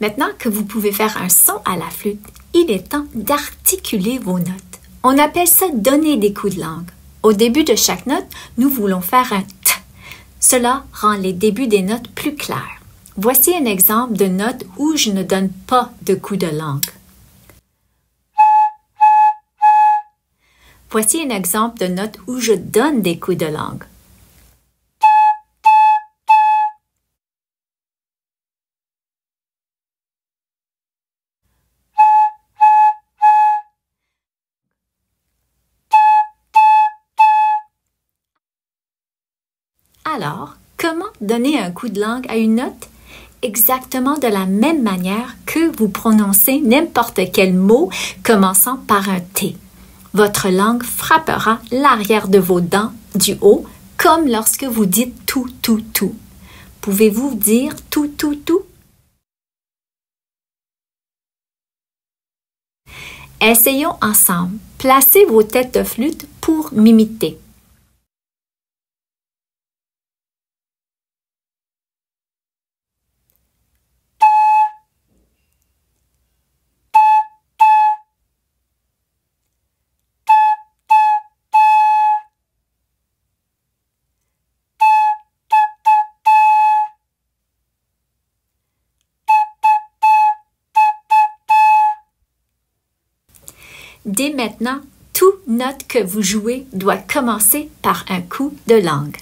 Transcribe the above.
Maintenant que vous pouvez faire un son à la flûte, il est temps d'articuler vos notes. On appelle ça donner des coups de langue. Au début de chaque note, nous voulons faire un T. Cela rend les débuts des notes plus clairs. Voici un exemple de note où je ne donne pas de coups de langue. Voici un exemple de note où je donne des coups de langue. Alors, comment donner un coup de langue à une note exactement de la même manière que vous prononcez n'importe quel mot commençant par un T. Votre langue frappera l'arrière de vos dents du haut comme lorsque vous dites tout, tout, tout. Pouvez-vous dire tout, tout, tout? Essayons ensemble. Placez vos têtes de flûte pour m'imiter. Dès maintenant, tout note que vous jouez doit commencer par un coup de langue.